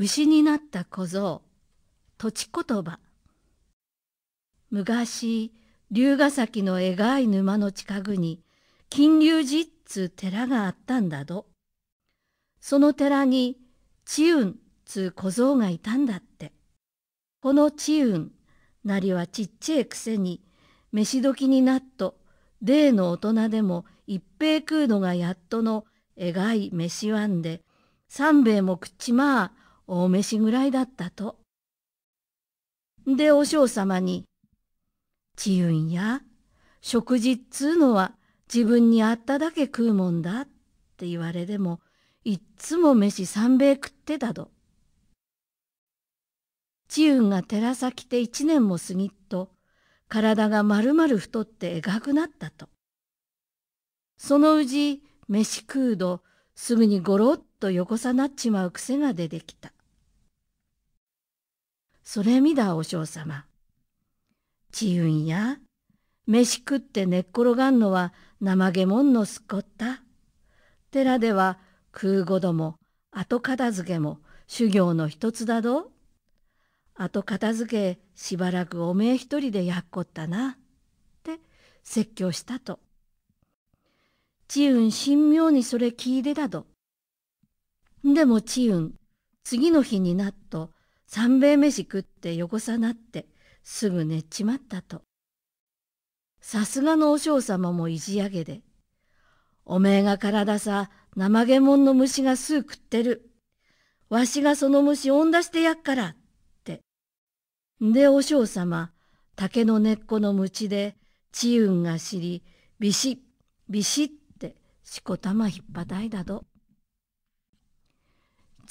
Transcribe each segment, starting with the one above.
牛になった小僧土地言葉昔龍ヶ崎のえがい沼の近くに金龍寺っつう寺があったんだどその寺に知雲っつう小僧がいたんだってこの知雲なりはちっちゃいくせに飯時になっと例の大人でも一平食うのがやっとのえがい飯わんで三兵衛も食っちまあお飯しぐらいだったと。で、お嬢様に、ちゆんや、食事っつうのは自分にあっただけ食うもんだって言われでも、いっつも飯三べ食ってたど。ちゆんが寺先で一年も過ぎっと、体がまるまる太ってえがくなったと。そのうち、飯食うど、すぐにごろっとよこさなっちまう癖が出てきた。それ見だお嬢様。ちゆんや、飯食って寝っ転がんのは怠げもんのすっこった。寺では食うごども後片付けも修行の一つだど。後片付けしばらくおめえ一人でやっこったな。って説教したと。ちゆん神妙にそれ聞いでだど。でもちゆん次の日になっと三兵飯食ってこさなってすぐ寝ちまったと。さすがのお嬢様も意地やげで、おめえが体さ、生げもんの虫がすぐ食ってる。わしがその虫追ん出してやっから、って。でお嬢様、竹の根っこの鞭で、う運が知り、ビシッ、ビシッってしこたまひっぱたいだど。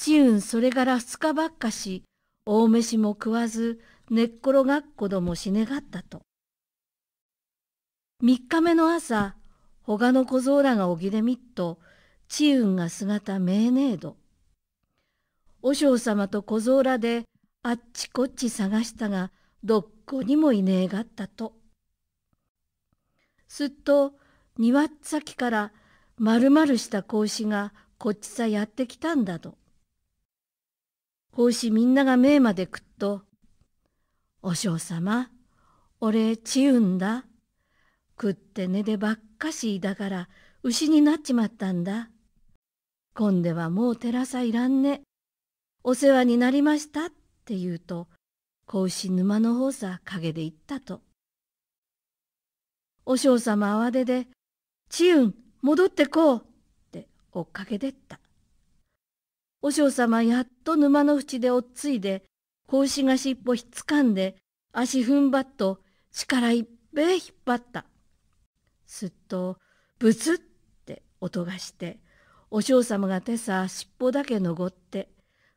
う運それから二日ばっかし、大飯も食わず寝っ転がっ子どもしねがったと。三日目の朝、ほがの小僧らがおぎれみっと、う雲が姿めえねえど。和尚様と小僧らであっちこっち探したが、どっこにもいねえがったと。すっと庭っ先からまるまるした格子がこっちさやってきたんだと。法師みんなが目までくっと、お嬢様、俺、ちうんだ。食って寝でばっかしだから、牛になっちまったんだ。今ではもう寺さいらんね。お世話になりましたって言うと、子牛沼の方さ陰で行ったと。お嬢様慌てで、ちうん、戻ってこうって追っかけでった。和尚様やっと沼の淵でおっついで、格子が尻尾ひっつかんで、足踏ん張っと力いっぺえ引っ張った。すっと、ブツって音がして、お嬢様が手さ尻尾だけ登って、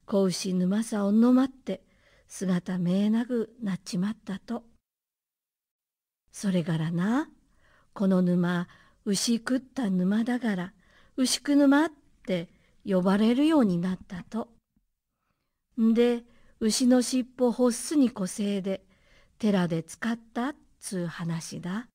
子牛沼さをのまって、姿見えなくなっちまったと。それからな、この沼、牛食った沼だから、牛く沼って、呼ばれるようになったと。んで、牛の尻尾ほっすに個性で、寺で使ったっつう話だ。